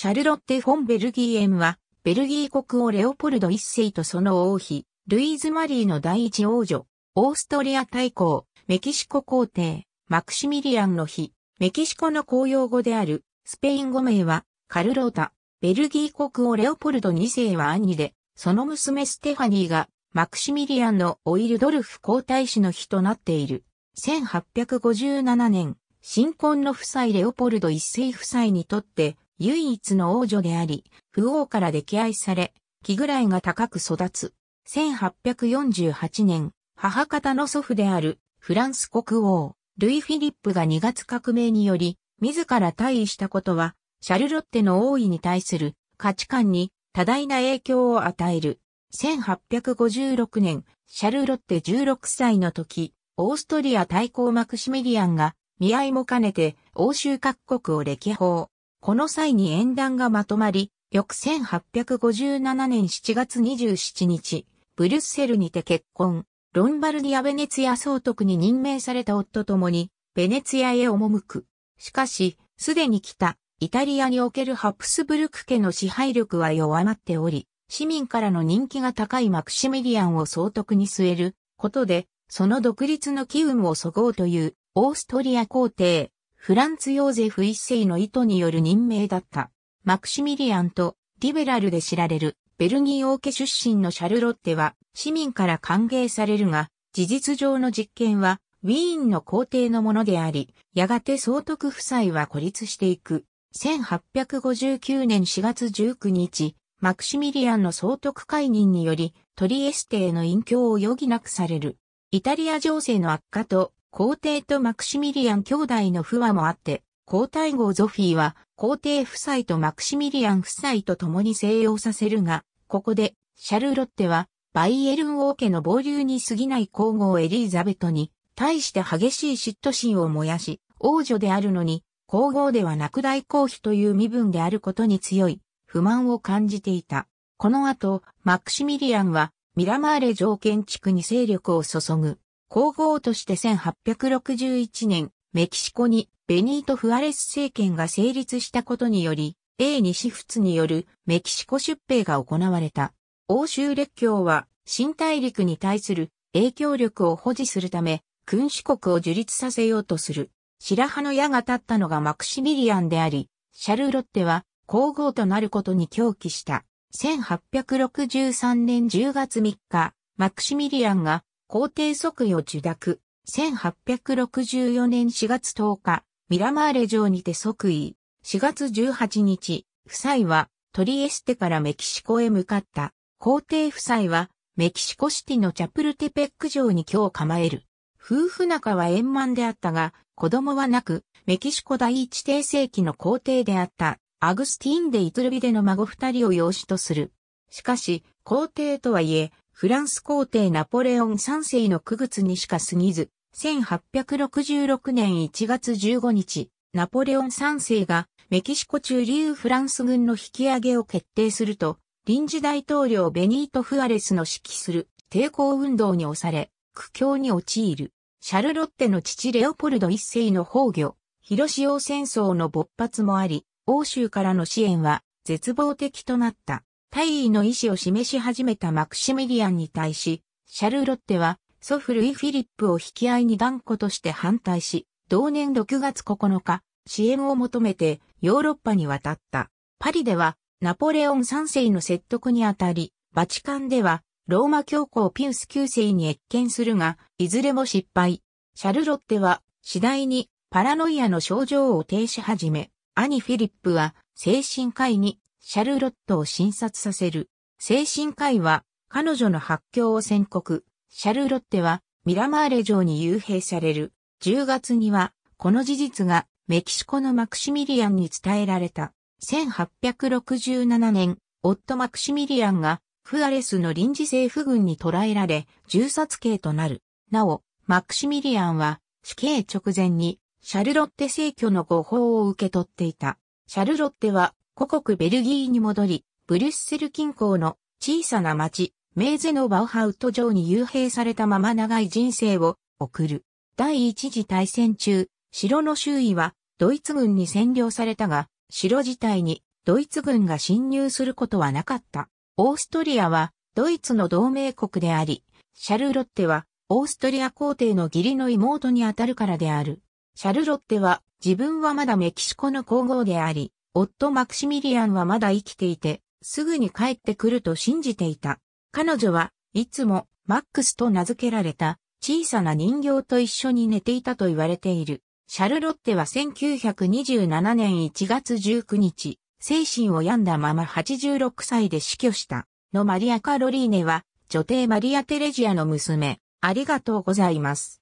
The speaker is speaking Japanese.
シャルロッテ・フォン・ベルギーエムは、ベルギー国王レオポルド一世とその王妃、ルイーズ・マリーの第一王女、オーストリア大公、メキシコ皇帝、マクシミリアンの妃、メキシコの公用語である、スペイン語名は、カルロータ、ベルギー国王レオポルド二世は兄で、その娘ステファニーが、マクシミリアンのオイルドルフ皇太子の妃となっている。1857年、新婚の夫妻レオポルド1世夫妻にとって、唯一の王女であり、不王から溺愛され、気ぐらいが高く育つ。1848年、母方の祖父であるフランス国王、ルイ・フィリップが2月革命により、自ら退位したことは、シャルロッテの王位に対する価値観に多大な影響を与える。1856年、シャルロッテ16歳の時、オーストリア対抗マクシミリアンが、見合いも兼ねて、欧州各国を歴訪。この際に演談がまとまり、翌1857年7月27日、ブリュッセルにて結婚、ロンバルディア・ベネツィア総督に任命された夫ともに、ベネツィアへ赴く。しかし、すでに来た、イタリアにおけるハプスブルク家の支配力は弱まっており、市民からの人気が高いマクシミリアンを総督に据えることで、その独立の機運をそごうという、オーストリア皇帝、フランツ・ヨーゼフ一世の意図による任命だった。マクシミリアンとリベラルで知られるベルギー王家出身のシャルロッテは市民から歓迎されるが、事実上の実験はウィーンの皇帝のものであり、やがて総督夫妻は孤立していく。1859年4月19日、マクシミリアンの総督解任により、トリエステへの隠居を余儀なくされる。イタリア情勢の悪化と皇帝とマクシミリアン兄弟の不和もあって、皇太后ゾフィーは皇帝夫妻とマクシミリアン夫妻と共に静養させるが、ここでシャルロッテはバイエルン王家の暴流に過ぎない皇后エリーザベトに対して激しい嫉妬心を燃やし、王女であるのに皇后ではなく大公妃という身分であることに強い不満を感じていた。この後、マクシミリアンはミラマーレ条件地区に勢力を注ぐ。皇后として1861年、メキシコにベニート・フアレス政権が成立したことにより、英西仏によるメキシコ出兵が行われた。欧州列強は新大陸に対する影響力を保持するため、君主国を樹立させようとする。白羽の矢が立ったのがマクシミリアンであり、シャルロッテは皇后となることに狂気した。1863年10月3日、マクシミリアンが皇帝即位を受諾、1864年4月10日、ミラマーレ城にて即位、4月18日、夫妻はトリエステからメキシコへ向かった。皇帝夫妻はメキシコシティのチャプルテペック城に今日構える。夫婦仲は円満であったが、子供はなく、メキシコ第一帝世紀の皇帝であった、アグスティン・デ・イトルビデの孫二人を養子とする。しかし、皇帝とはいえ、フランス皇帝ナポレオン3世の9月にしか過ぎず、1866年1月15日、ナポレオン3世がメキシコ中流フランス軍の引き上げを決定すると、臨時大統領ベニート・フアレスの指揮する抵抗運動に押され、苦境に陥る。シャルロッテの父レオポルド一世の崩御、広潮戦争の勃発もあり、欧州からの支援は絶望的となった。退位の意思を示し始めたマクシミリアンに対し、シャルロッテは祖父ルイ・フィリップを引き合いに断固として反対し、同年6月9日、支援を求めてヨーロッパに渡った。パリではナポレオン3世の説得にあたり、バチカンではローマ教皇ピウス9世に越見するが、いずれも失敗。シャルロッテは次第にパラノイアの症状を呈し始め、兄フィリップは精神科医にシャルロットを診察させる。精神科医は彼女の発狂を宣告。シャルロッテはミラマーレ城に幽閉される。10月にはこの事実がメキシコのマクシミリアンに伝えられた。1867年、夫マクシミリアンがフアレスの臨時政府軍に捕らえられ、銃殺刑となる。なお、マクシミリアンは死刑直前にシャルロッテ政去の誤報を受け取っていた。シャルロッテは故国ベルギーに戻り、ブリュッセル近郊の小さな町、メーゼのバウハウト城に幽閉されたまま長い人生を送る。第一次大戦中、城の周囲はドイツ軍に占領されたが、城自体にドイツ軍が侵入することはなかった。オーストリアはドイツの同盟国であり、シャルロッテはオーストリア皇帝の義理の妹にあたるからである。シャルロッテは自分はまだメキシコの皇后であり、夫マクシミリアンはまだ生きていて、すぐに帰ってくると信じていた。彼女はいつもマックスと名付けられた小さな人形と一緒に寝ていたと言われている。シャルロッテは1927年1月19日、精神を病んだまま86歳で死去した。のマリア・カロリーネは、女帝マリア・テレジアの娘。ありがとうございます。